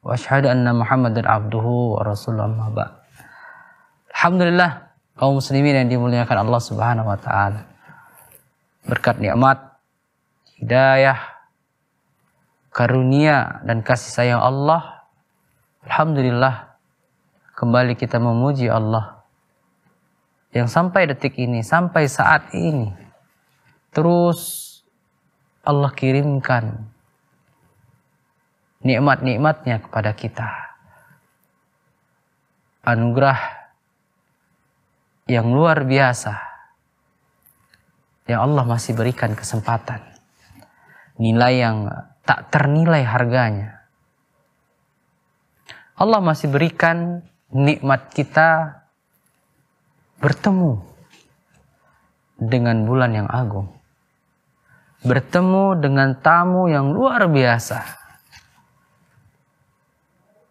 wa أن anna عبده ورسوله أما بعد الحمد kaum muslimin yang dimuliakan Allah Subhanahu wa taala. Berkat nikmat hidayah karunia dan kasih sayang Allah alhamdulillah kembali kita memuji Allah yang sampai detik ini sampai saat ini terus Allah kirimkan nikmat-nikmatnya kepada kita. Anugerah yang luar biasa yang Allah masih berikan kesempatan. Nilai yang tak ternilai harganya. Allah masih berikan nikmat kita bertemu dengan bulan yang agung. Bertemu dengan tamu yang luar biasa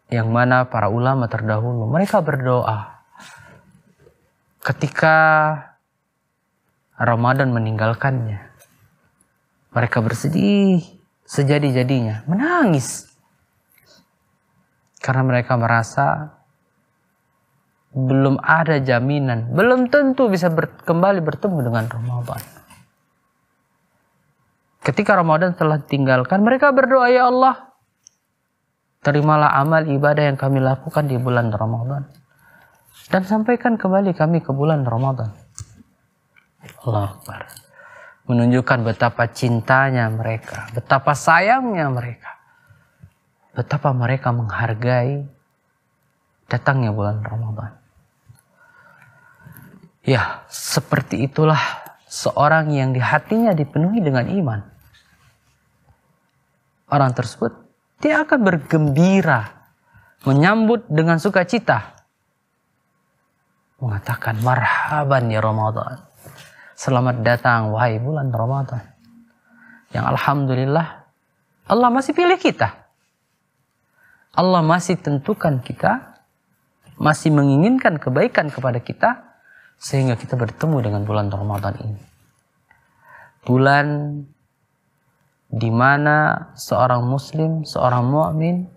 yang mana para ulama terdahulu mereka berdoa ketika Ramadan meninggalkannya. Mereka bersedih sejadi-jadinya, menangis. Karena mereka merasa belum ada jaminan, belum tentu bisa ber kembali bertemu dengan Ramadan. Ketika Ramadan telah ditinggalkan, mereka berdoa, "Ya Allah, Terimalah amal ibadah yang kami lakukan di bulan Ramadan. Dan sampaikan kembali kami ke bulan Ramadan. Allah Akbar. Menunjukkan betapa cintanya mereka. Betapa sayangnya mereka. Betapa mereka menghargai datangnya bulan Ramadan. Ya, seperti itulah seorang yang di hatinya dipenuhi dengan iman. Orang tersebut dia akan bergembira, menyambut dengan sukacita. Mengatakan marhaban ya Ramadan. Selamat datang wahai bulan Ramadan. Yang Alhamdulillah Allah masih pilih kita. Allah masih tentukan kita, masih menginginkan kebaikan kepada kita, sehingga kita bertemu dengan bulan Ramadan ini. Bulan di mana seorang muslim, seorang mukmin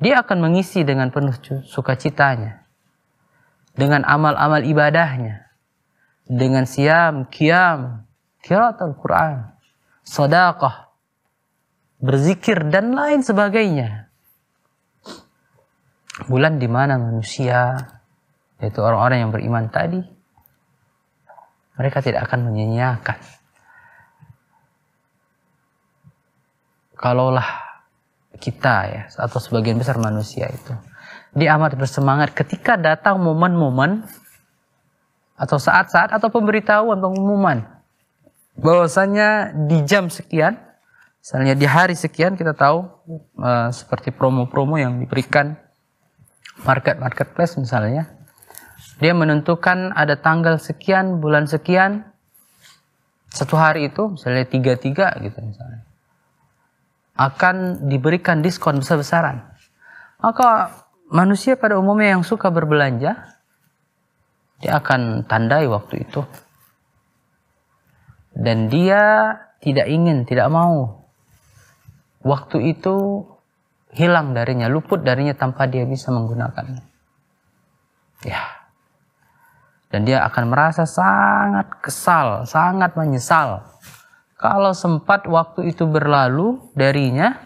dia akan mengisi dengan penuh sukacitanya dengan amal-amal ibadahnya dengan siam, kiam, kirat Al-Quran, sedekah, berzikir dan lain sebagainya. Bulan di mana manusia yaitu orang-orang yang beriman tadi mereka tidak akan menyanyiakan kalaulah kita ya atau sebagian besar manusia itu dia amat bersemangat ketika datang momen-momen atau saat-saat atau pemberitahuan pengumuman bahwasanya di jam sekian misalnya di hari sekian kita tahu e, seperti promo-promo yang diberikan market marketplace misalnya dia menentukan ada tanggal sekian bulan sekian satu hari itu misalnya tiga tiga gitu misalnya akan diberikan diskon besar-besaran. Maka manusia pada umumnya yang suka berbelanja, dia akan tandai waktu itu. Dan dia tidak ingin, tidak mau. Waktu itu hilang darinya, luput darinya tanpa dia bisa menggunakannya. Ya. Dan dia akan merasa sangat kesal, sangat menyesal kalau sempat waktu itu berlalu darinya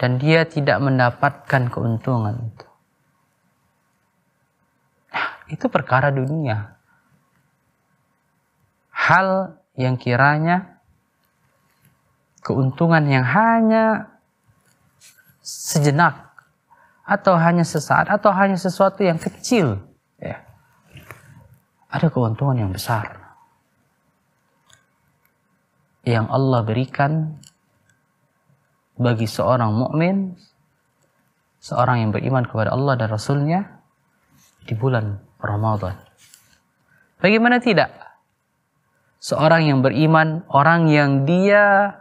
dan dia tidak mendapatkan keuntungan itu. Nah, itu perkara dunia. Hal yang kiranya keuntungan yang hanya sejenak atau hanya sesaat atau hanya sesuatu yang kecil ya. Ada keuntungan yang besar yang Allah berikan bagi seorang mukmin, seorang yang beriman kepada Allah dan Rasulnya di bulan Ramadan. Bagaimana tidak? Seorang yang beriman, orang yang dia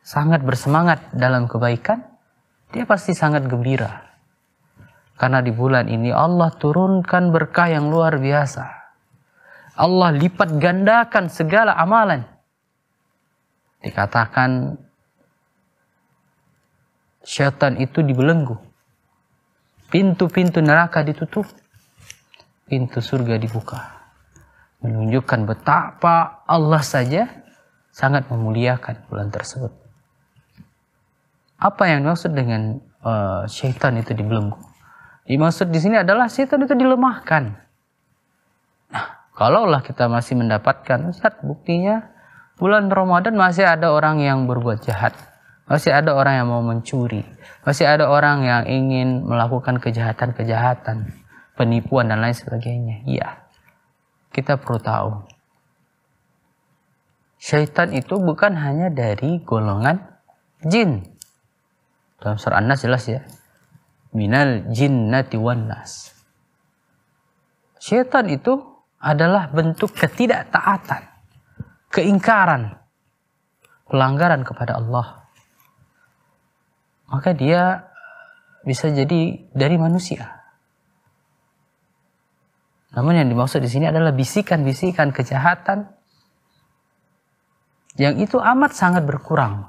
sangat bersemangat dalam kebaikan, dia pasti sangat gembira. Karena di bulan ini Allah turunkan berkah yang luar biasa. Allah lipat gandakan segala amalan Dikatakan syaitan itu dibelenggu. Pintu-pintu neraka ditutup. Pintu surga dibuka. Menunjukkan betapa Allah saja sangat memuliakan bulan tersebut. Apa yang dimaksud dengan uh, syaitan itu dibelenggu? Dimaksud di sini adalah syaitan itu dilemahkan. Nah, kalaulah kita masih mendapatkan saat buktinya bulan Ramadan masih ada orang yang berbuat jahat. Masih ada orang yang mau mencuri. Masih ada orang yang ingin melakukan kejahatan-kejahatan, penipuan dan lain sebagainya. Iya. Kita perlu tahu. Syaitan itu bukan hanya dari golongan jin. Dalam surah An-Nas jelas ya. Minal jinnati wan nas. Syaitan itu adalah bentuk ketidaktaatan keingkaran, pelanggaran kepada Allah, maka dia bisa jadi dari manusia. Namun yang dimaksud di sini adalah bisikan-bisikan kejahatan yang itu amat sangat berkurang.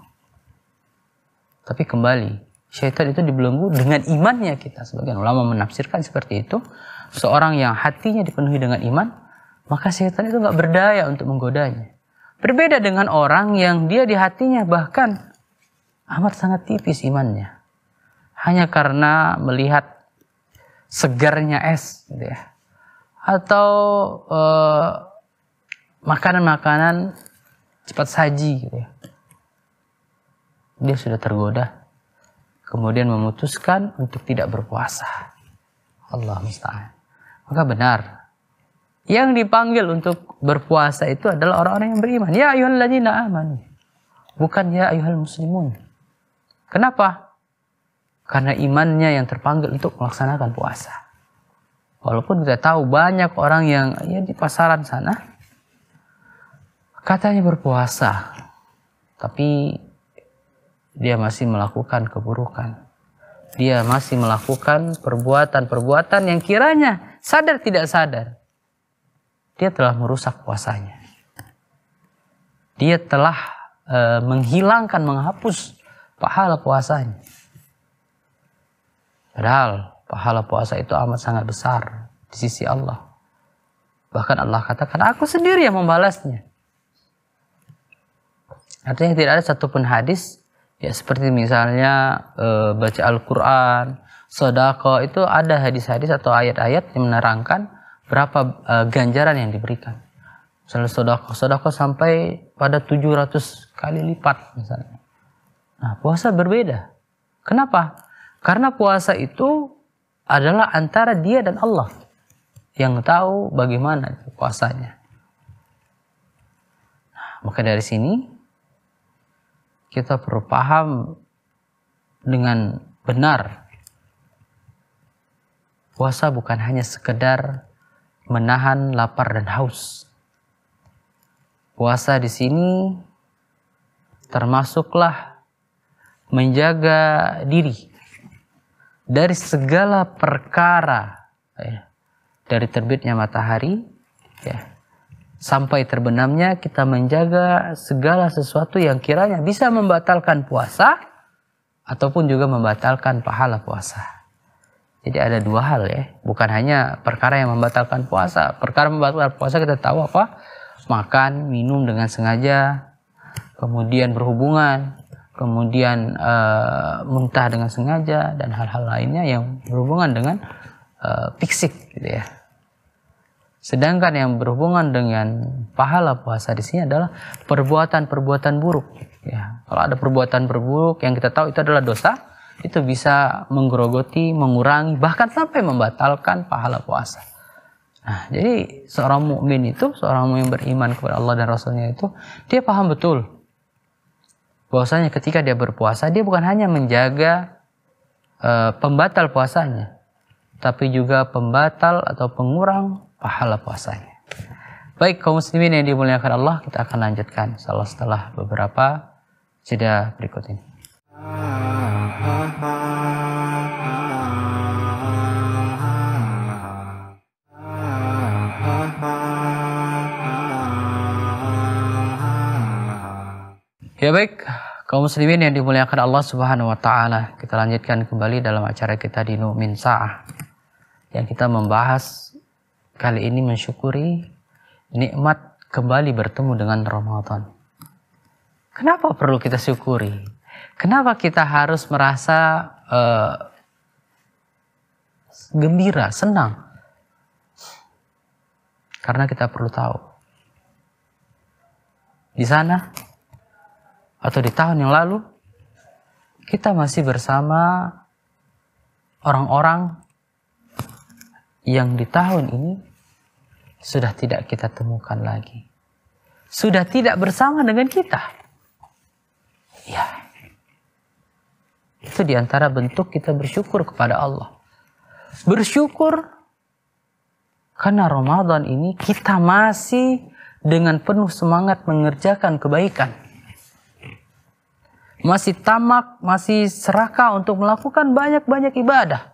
Tapi kembali, syaitan itu dibelenggu dengan imannya kita. Sebagian ulama menafsirkan seperti itu. Seorang yang hatinya dipenuhi dengan iman, maka syaitan itu nggak berdaya untuk menggodanya. Berbeda dengan orang yang dia di hatinya bahkan amat sangat tipis imannya. Hanya karena melihat segarnya es gitu ya. Atau makanan eh, makanan-makanan cepat saji gitu ya. Dia sudah tergoda. Kemudian memutuskan untuk tidak berpuasa. Allah musta'an. Maka benar yang dipanggil untuk berpuasa itu adalah orang-orang yang beriman. Ya ladina aman. Bukan ya ayuhal muslimun. Kenapa? Karena imannya yang terpanggil untuk melaksanakan puasa. Walaupun kita tahu banyak orang yang ya di pasaran sana katanya berpuasa, tapi dia masih melakukan keburukan. Dia masih melakukan perbuatan-perbuatan yang kiranya sadar tidak sadar dia telah merusak puasanya. Dia telah e, menghilangkan, menghapus pahala puasanya. Padahal pahala puasa itu amat sangat besar di sisi Allah. Bahkan Allah katakan, aku sendiri yang membalasnya. Artinya tidak ada satupun hadis ya seperti misalnya e, baca Al-Quran, sodako itu ada hadis-hadis atau ayat-ayat yang menerangkan berapa uh, ganjaran yang diberikan. Misalnya sodako, sodako sampai pada 700 kali lipat misalnya. Nah puasa berbeda. Kenapa? Karena puasa itu adalah antara dia dan Allah yang tahu bagaimana puasanya. Nah, maka dari sini kita perlu paham dengan benar puasa bukan hanya sekedar menahan lapar dan haus. Puasa di sini termasuklah menjaga diri dari segala perkara ya, dari terbitnya matahari ya, sampai terbenamnya kita menjaga segala sesuatu yang kiranya bisa membatalkan puasa ataupun juga membatalkan pahala puasa. Jadi ada dua hal ya, bukan hanya perkara yang membatalkan puasa. Perkara membatalkan puasa kita tahu apa? Makan, minum dengan sengaja, kemudian berhubungan, kemudian e, muntah dengan sengaja dan hal-hal lainnya yang berhubungan dengan e, eh, fisik, gitu ya. Sedangkan yang berhubungan dengan pahala puasa di sini adalah perbuatan-perbuatan buruk. Ya, kalau ada perbuatan berburuk yang kita tahu itu adalah dosa, itu bisa menggerogoti, mengurangi, bahkan sampai membatalkan pahala puasa. Nah, jadi seorang mukmin itu, seorang mukmin beriman kepada Allah dan Rasulnya itu, dia paham betul bahwasanya ketika dia berpuasa, dia bukan hanya menjaga e, pembatal puasanya, tapi juga pembatal atau pengurang pahala puasanya. Baik kaum muslimin yang dimuliakan Allah, kita akan lanjutkan setelah beberapa jeda berikut ini. Ah. Ya baik, kaum muslimin yang dimuliakan Allah Subhanahu wa taala, kita lanjutkan kembali dalam acara kita di Nu'min Sa'ah. Yang kita membahas kali ini mensyukuri nikmat kembali bertemu dengan Ramadan. Kenapa perlu kita syukuri? Kenapa kita harus merasa uh, gembira, senang? Karena kita perlu tahu. Di sana atau di tahun yang lalu kita masih bersama orang-orang yang di tahun ini sudah tidak kita temukan lagi. Sudah tidak bersama dengan kita. Ya. Itu diantara bentuk kita bersyukur kepada Allah. Bersyukur karena Ramadan ini kita masih dengan penuh semangat mengerjakan kebaikan masih tamak, masih serakah untuk melakukan banyak-banyak ibadah.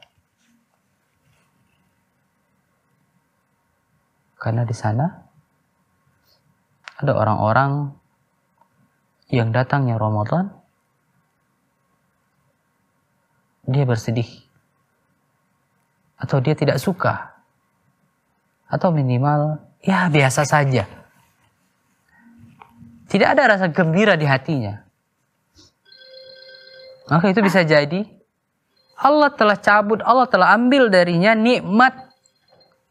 Karena di sana ada orang-orang yang datangnya Ramadan dia bersedih atau dia tidak suka atau minimal ya biasa saja. Tidak ada rasa gembira di hatinya. Maka itu bisa jadi Allah telah cabut, Allah telah ambil darinya nikmat,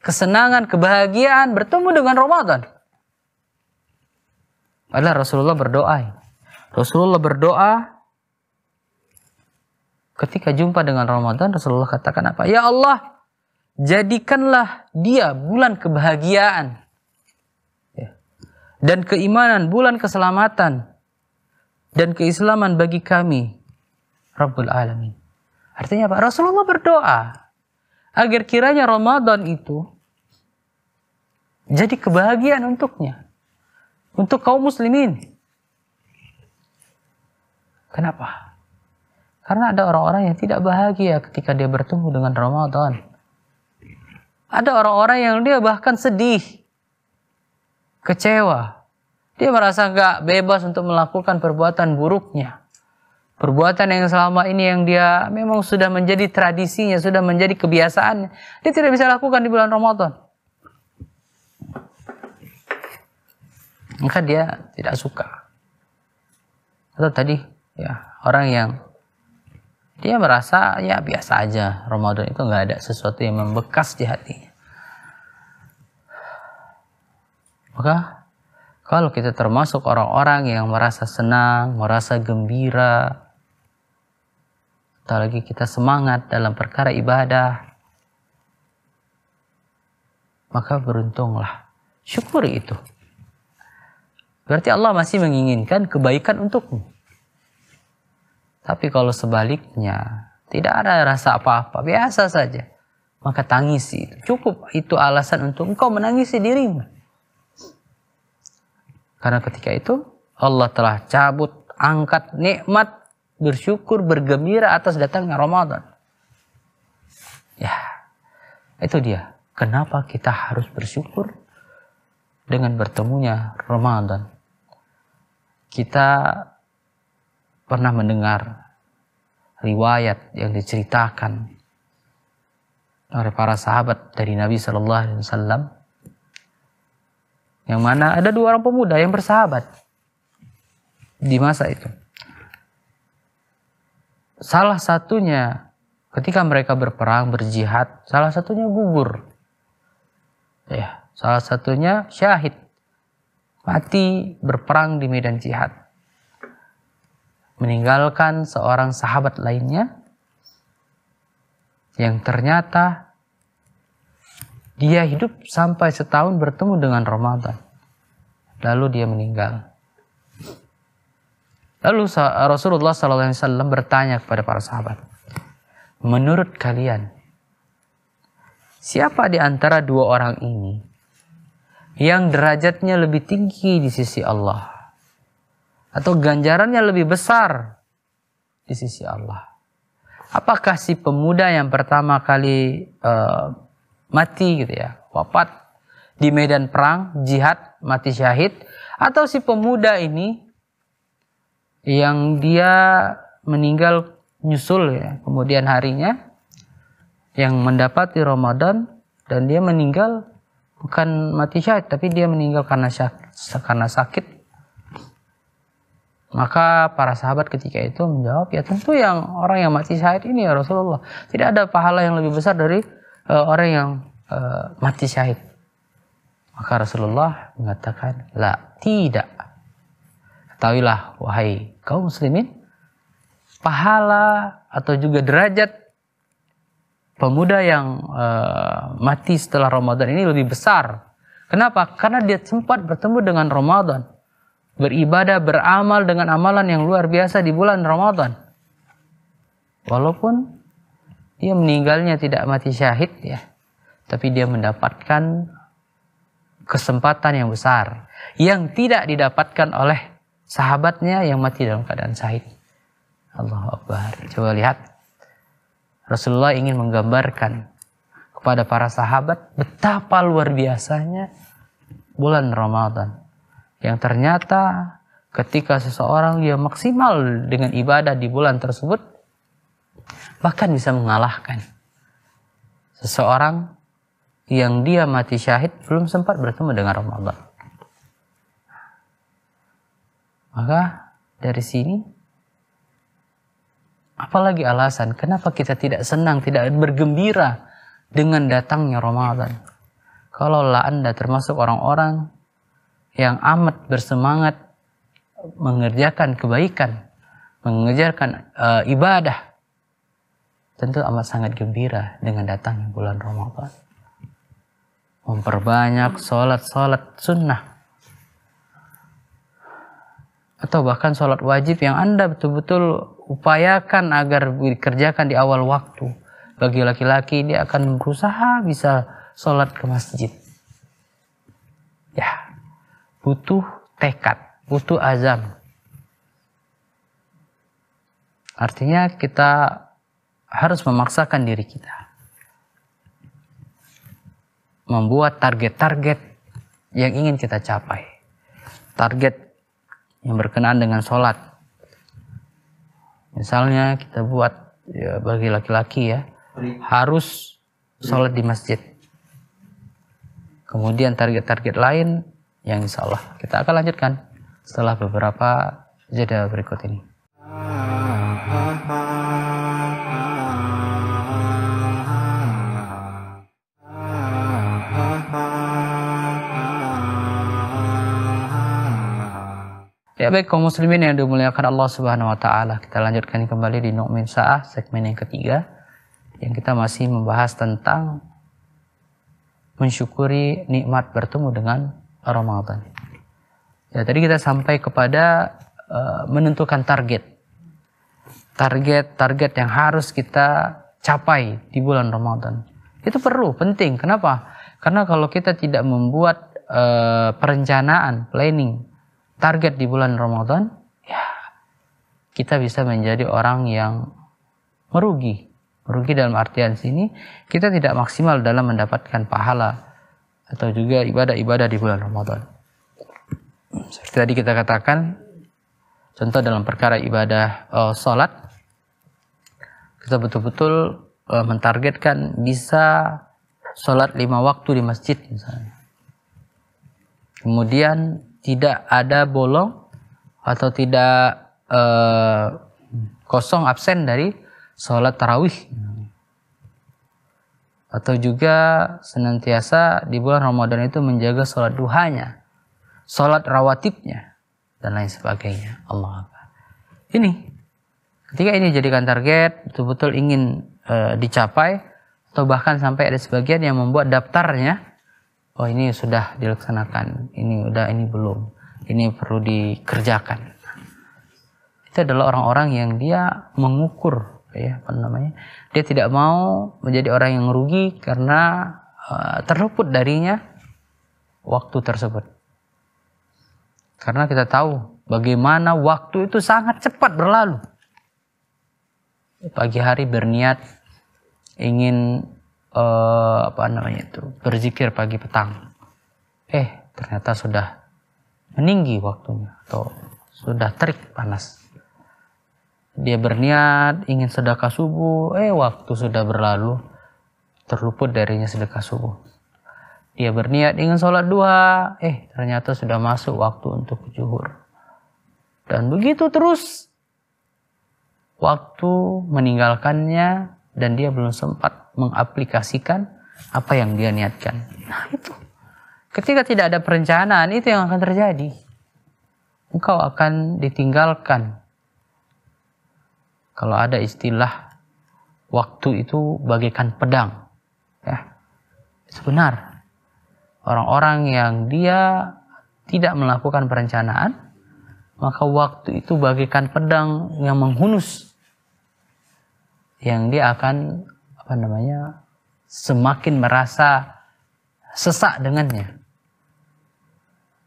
kesenangan, kebahagiaan bertemu dengan Ramadan. Adalah Rasulullah berdoa. Rasulullah berdoa ketika jumpa dengan Ramadan Rasulullah katakan apa? Ya Allah, jadikanlah dia bulan kebahagiaan ya. dan keimanan bulan keselamatan dan keislaman bagi kami Rabbul Alamin. Artinya apa? Rasulullah berdoa agar kiranya Ramadan itu jadi kebahagiaan untuknya. Untuk kaum muslimin. Kenapa? Karena ada orang-orang yang tidak bahagia ketika dia bertemu dengan Ramadan. Ada orang-orang yang dia bahkan sedih, kecewa. Dia merasa nggak bebas untuk melakukan perbuatan buruknya perbuatan yang selama ini yang dia memang sudah menjadi tradisinya, sudah menjadi kebiasaannya, dia tidak bisa lakukan di bulan Ramadan. Maka dia tidak suka. Atau tadi ya orang yang dia merasa ya biasa aja Ramadan itu nggak ada sesuatu yang membekas di hatinya. Maka kalau kita termasuk orang-orang yang merasa senang, merasa gembira, tak lagi kita semangat dalam perkara ibadah, maka beruntunglah. Syukuri itu. Berarti Allah masih menginginkan kebaikan untukmu. Tapi kalau sebaliknya, tidak ada rasa apa-apa, biasa saja. Maka tangisi itu. Cukup itu alasan untuk engkau menangisi dirimu. Karena ketika itu Allah telah cabut, angkat nikmat bersyukur, bergembira atas datangnya Ramadan. Ya, itu dia. Kenapa kita harus bersyukur dengan bertemunya Ramadan? Kita pernah mendengar riwayat yang diceritakan oleh para sahabat dari Nabi Shallallahu Alaihi Wasallam yang mana ada dua orang pemuda yang bersahabat di masa itu salah satunya ketika mereka berperang berjihad salah satunya gugur ya salah satunya syahid mati berperang di medan jihad meninggalkan seorang sahabat lainnya yang ternyata dia hidup sampai setahun bertemu dengan Ramadan lalu dia meninggal Lalu Rasulullah SAW bertanya kepada para sahabat, menurut kalian, siapa di antara dua orang ini yang derajatnya lebih tinggi di sisi Allah? Atau ganjarannya lebih besar di sisi Allah? Apakah si pemuda yang pertama kali uh, mati gitu ya, wafat di medan perang, jihad, mati syahid, atau si pemuda ini yang dia meninggal nyusul ya kemudian harinya yang mendapati Ramadan dan dia meninggal bukan mati syahid tapi dia meninggal karena syakit, karena sakit maka para sahabat ketika itu menjawab ya tentu yang orang yang mati syahid ini ya Rasulullah tidak ada pahala yang lebih besar dari uh, orang yang uh, mati syahid maka Rasulullah mengatakan la tidak ketahuilah wahai kaum muslimin pahala atau juga derajat pemuda yang uh, mati setelah Ramadan ini lebih besar. Kenapa? Karena dia sempat bertemu dengan Ramadan. Beribadah, beramal dengan amalan yang luar biasa di bulan Ramadan. Walaupun dia meninggalnya tidak mati syahid ya. Tapi dia mendapatkan kesempatan yang besar. Yang tidak didapatkan oleh sahabatnya yang mati dalam keadaan syahid. Allah Akbar. Coba lihat. Rasulullah ingin menggambarkan kepada para sahabat betapa luar biasanya bulan Ramadan. Yang ternyata ketika seseorang dia maksimal dengan ibadah di bulan tersebut bahkan bisa mengalahkan seseorang yang dia mati syahid belum sempat bertemu dengan Ramadan. Maka dari sini, apalagi alasan kenapa kita tidak senang, tidak bergembira dengan datangnya Ramadan. Kalaulah Anda termasuk orang-orang yang amat bersemangat mengerjakan kebaikan, mengerjakan e, ibadah, tentu amat sangat gembira dengan datangnya bulan Ramadan. Memperbanyak sholat-sholat sunnah atau bahkan sholat wajib yang Anda betul-betul upayakan agar dikerjakan di awal waktu. Bagi laki-laki dia akan berusaha bisa sholat ke masjid. Ya, butuh tekad, butuh azam. Artinya kita harus memaksakan diri kita. Membuat target-target yang ingin kita capai. Target yang berkenaan dengan sholat. Misalnya kita buat ya, bagi laki-laki ya harus sholat di masjid. Kemudian target-target lain yang insya Allah kita akan lanjutkan setelah beberapa jeda berikut ini. Ya, baik kaum muslimin yang dimuliakan Allah Subhanahu wa taala. Kita lanjutkan kembali di nukmin Sa'ah segmen yang ketiga yang kita masih membahas tentang mensyukuri nikmat bertemu dengan Ramadan. Ya, tadi kita sampai kepada uh, menentukan target. Target-target yang harus kita capai di bulan Ramadan. Itu perlu, penting. Kenapa? Karena kalau kita tidak membuat uh, perencanaan, planning target di bulan Ramadan, ya kita bisa menjadi orang yang merugi. Merugi dalam artian sini, kita tidak maksimal dalam mendapatkan pahala atau juga ibadah-ibadah di bulan Ramadan. Seperti tadi kita katakan, contoh dalam perkara ibadah uh, sholat, kita betul-betul uh, mentargetkan bisa sholat lima waktu di masjid misalnya. Kemudian tidak ada bolong atau tidak uh, kosong absen dari sholat tarawih atau juga senantiasa di bulan Ramadan itu menjaga sholat duhanya, sholat rawatibnya, dan lain sebagainya. Allah Ini, ketika ini jadikan target, betul-betul ingin e, dicapai, atau bahkan sampai ada sebagian yang membuat daftarnya oh ini sudah dilaksanakan, ini udah, ini belum, ini perlu dikerjakan. Itu adalah orang-orang yang dia mengukur, ya apa namanya, dia tidak mau menjadi orang yang rugi karena uh, terluput darinya waktu tersebut. Karena kita tahu bagaimana waktu itu sangat cepat berlalu. Pagi hari berniat ingin uh, apa namanya itu berzikir pagi petang eh ternyata sudah meninggi waktunya atau sudah terik panas dia berniat ingin sedekah subuh eh waktu sudah berlalu terluput darinya sedekah subuh dia berniat ingin sholat duha eh ternyata sudah masuk waktu untuk zuhur dan begitu terus waktu meninggalkannya dan dia belum sempat mengaplikasikan apa yang dia niatkan. Nah itu. Ketika tidak ada perencanaan itu yang akan terjadi. Engkau akan ditinggalkan. Kalau ada istilah waktu itu bagaikan pedang. Ya. Itu benar. Orang-orang yang dia tidak melakukan perencanaan, maka waktu itu bagaikan pedang yang menghunus yang dia akan apa namanya semakin merasa sesak dengannya.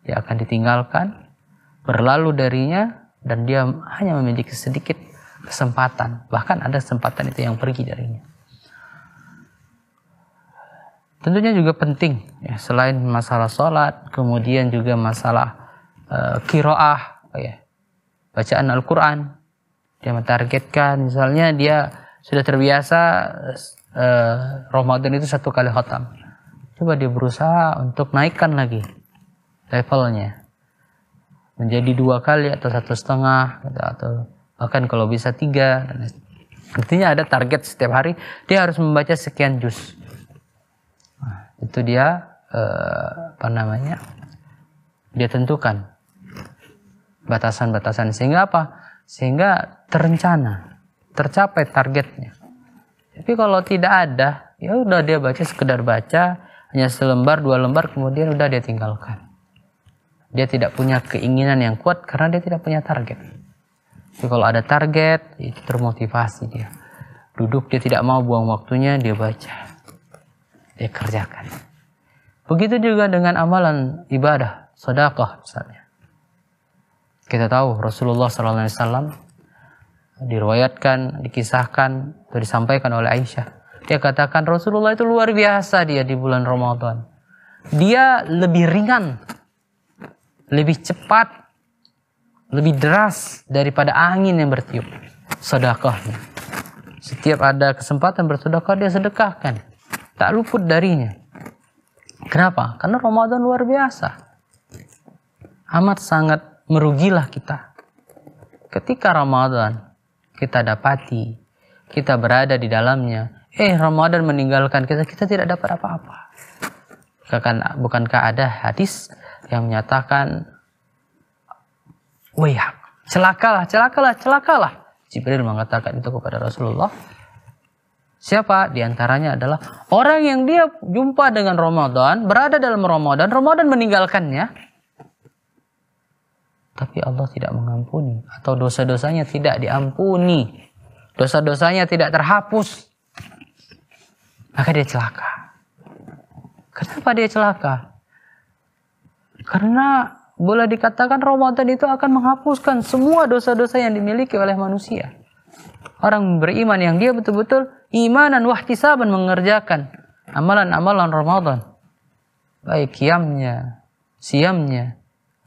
Dia akan ditinggalkan, berlalu darinya, dan dia hanya memiliki sedikit kesempatan. Bahkan ada kesempatan itu yang pergi darinya. Tentunya juga penting, ya, selain masalah sholat, kemudian juga masalah e, kiroah, oh ya, bacaan Al-Quran. Dia menargetkan misalnya dia sudah terbiasa eh, Ramadan itu satu kali khatam. Coba dia berusaha untuk naikkan lagi levelnya menjadi dua kali atau satu setengah gitu, atau bahkan kalau bisa tiga. Artinya ada target setiap hari dia harus membaca sekian juz. Nah, itu dia eh, apa namanya? Dia tentukan batasan-batasan sehingga apa? Sehingga terencana tercapai targetnya. Tapi kalau tidak ada, ya udah dia baca sekedar baca, hanya selembar dua lembar kemudian udah dia tinggalkan. Dia tidak punya keinginan yang kuat karena dia tidak punya target. Tapi kalau ada target, ya itu termotivasi dia. Duduk dia tidak mau buang waktunya, dia baca. Dia kerjakan. Begitu juga dengan amalan ibadah, sedekah misalnya. Kita tahu Rasulullah SAW diriwayatkan, dikisahkan, atau disampaikan oleh Aisyah. Dia katakan Rasulullah itu luar biasa dia di bulan Ramadan. Dia lebih ringan, lebih cepat, lebih deras daripada angin yang bertiup. Sedekahnya. Setiap ada kesempatan bersedekah dia sedekahkan. Tak luput darinya. Kenapa? Karena Ramadan luar biasa. Amat sangat merugilah kita. Ketika Ramadan kita dapati, kita berada di dalamnya. Eh, Ramadan meninggalkan kita, kita tidak dapat apa-apa. Bukankah, bukankah ada hadis yang menyatakan wah ya, celakalah, celakalah, celakalah. Jibril mengatakan itu kepada Rasulullah. Siapa? diantaranya adalah orang yang dia jumpa dengan Ramadan, berada dalam Ramadan, Ramadan meninggalkannya tapi Allah tidak mengampuni atau dosa-dosanya tidak diampuni. Dosa-dosanya tidak terhapus. Maka dia celaka. Kenapa dia celaka? Karena boleh dikatakan Ramadan itu akan menghapuskan semua dosa-dosa yang dimiliki oleh manusia. Orang beriman yang dia betul-betul imanan wahtisaban mengerjakan amalan-amalan Ramadan. Baik kiamnya, siamnya,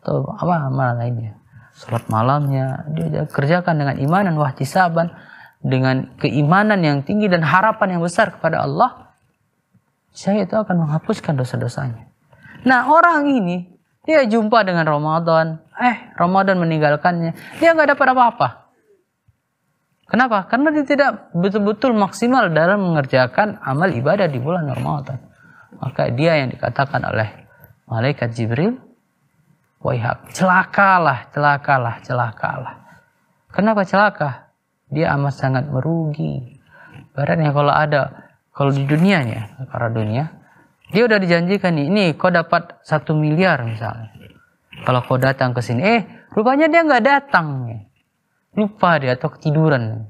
atau apa amal lainnya salat malamnya dia kerjakan dengan imanan saban dengan keimanan yang tinggi dan harapan yang besar kepada Allah saya itu akan menghapuskan dosa-dosanya nah orang ini dia jumpa dengan Ramadan eh Ramadan meninggalkannya dia nggak dapat apa-apa Kenapa? Karena dia tidak betul-betul maksimal dalam mengerjakan amal ibadah di bulan Ramadan. Maka dia yang dikatakan oleh malaikat Jibril Waihak. Celakalah, celakalah, celakalah. Kenapa celaka? Dia amat sangat merugi. Baratnya kalau ada, kalau di dunia dunianya, para dunia, dia udah dijanjikan nih, ini kau dapat satu miliar misalnya. Kalau kau datang ke sini, eh rupanya dia nggak datang. Lupa dia atau ketiduran.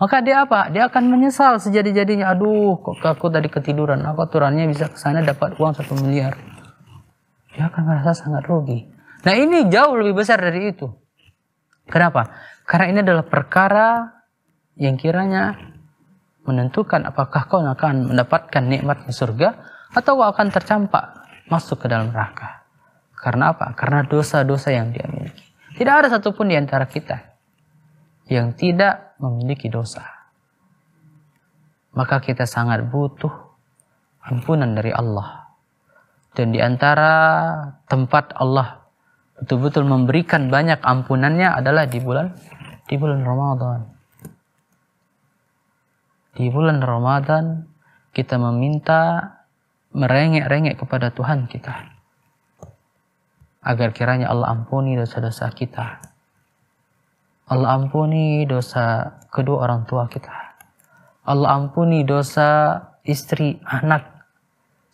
Maka dia apa? Dia akan menyesal sejadi-jadinya. Aduh, kok aku tadi ketiduran. Aku aturannya bisa ke sana dapat uang satu miliar. Dia akan merasa sangat rugi. Nah ini jauh lebih besar dari itu. Kenapa? Karena ini adalah perkara yang kiranya menentukan apakah kau akan mendapatkan nikmat di surga atau kau akan tercampak masuk ke dalam neraka. Karena apa? Karena dosa-dosa yang dia miliki. Tidak ada satupun di antara kita yang tidak memiliki dosa. Maka kita sangat butuh ampunan dari Allah. Dan di antara tempat Allah betul-betul memberikan banyak ampunannya adalah di bulan di bulan Ramadan. Di bulan Ramadan kita meminta merengek-rengek kepada Tuhan kita agar kiranya Allah ampuni dosa-dosa kita. Allah ampuni dosa kedua orang tua kita. Allah ampuni dosa istri, anak,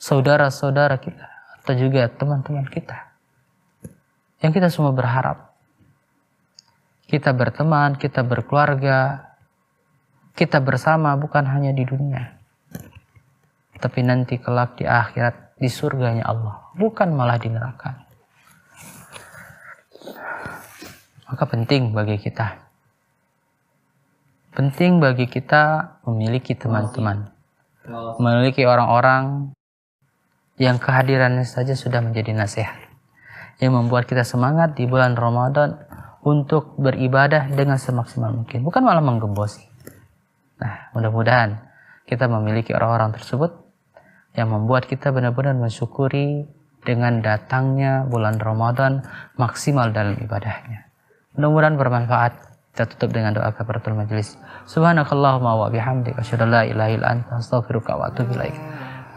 saudara-saudara kita atau juga teman-teman kita yang kita semua berharap. Kita berteman, kita berkeluarga, kita bersama bukan hanya di dunia. Tapi nanti kelak di akhirat, di surganya Allah. Bukan malah di neraka. Maka penting bagi kita. Penting bagi kita memiliki teman-teman. Memiliki orang-orang yang kehadirannya saja sudah menjadi nasihat yang membuat kita semangat di bulan Ramadan untuk beribadah dengan semaksimal mungkin, bukan malah menggembosi. Nah, mudah-mudahan kita memiliki orang-orang tersebut yang membuat kita benar-benar mensyukuri dengan datangnya bulan Ramadan maksimal dalam ibadahnya. Mudah-mudahan bermanfaat. Kita tutup dengan doa kafaratul majelis. Subhanakallahumma wa bihamdika asyhadu an la ilaha illa anta astaghfiruka wa atubu ilaik.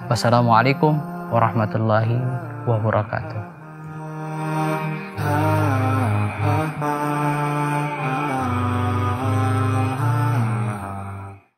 Wassalamualaikum warahmatullahi wabarakatuh. ah, ah.